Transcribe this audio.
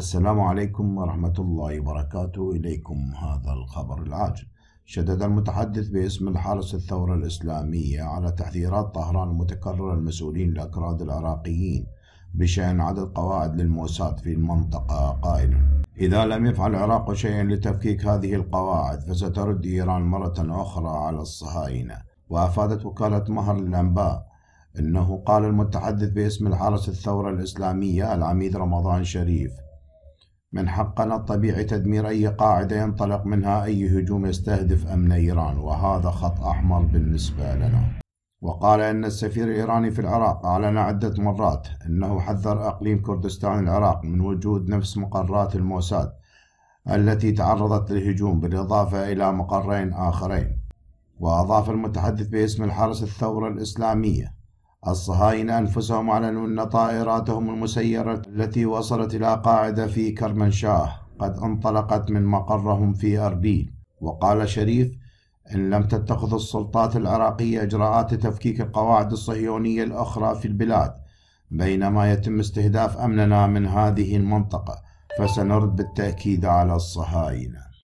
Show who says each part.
Speaker 1: السلام عليكم ورحمة الله وبركاته إليكم هذا الخبر العاجل شدد المتحدث باسم الحرس الثورة الإسلامية على تحذيرات طهران المتكررة المسؤولين الأكراد العراقيين بشأن عدد قواعد للموساد في المنطقة قائلا إذا لم يفعل العراق شيئا لتفكيك هذه القواعد فسترد إيران مرة أخرى على الصهاينة وأفادت وكالة مهر للأنباء أنه قال المتحدث باسم الحرس الثورة الإسلامية العميد رمضان شريف من حقنا الطبيعي تدمير أي قاعدة ينطلق منها أي هجوم يستهدف أمن إيران وهذا خط أحمر بالنسبة لنا وقال أن السفير الإيراني في العراق أعلن عدة مرات أنه حذر أقليم كردستان العراق من وجود نفس مقرات الموساد التي تعرضت للهجوم بالإضافة إلى مقرين آخرين وأضاف المتحدث باسم الحرس الثورة الإسلامية الصهاينة أنفسهم أعلنوا أن طائراتهم المسيرة التي وصلت إلى قاعدة في كرمنشاه قد انطلقت من مقرهم في أربيل وقال شريف إن لم تتخذ السلطات العراقية إجراءات تفكيك القواعد الصهيونية الأخرى في البلاد بينما يتم استهداف أمننا من هذه المنطقة فسنرد بالتأكيد على الصهاينة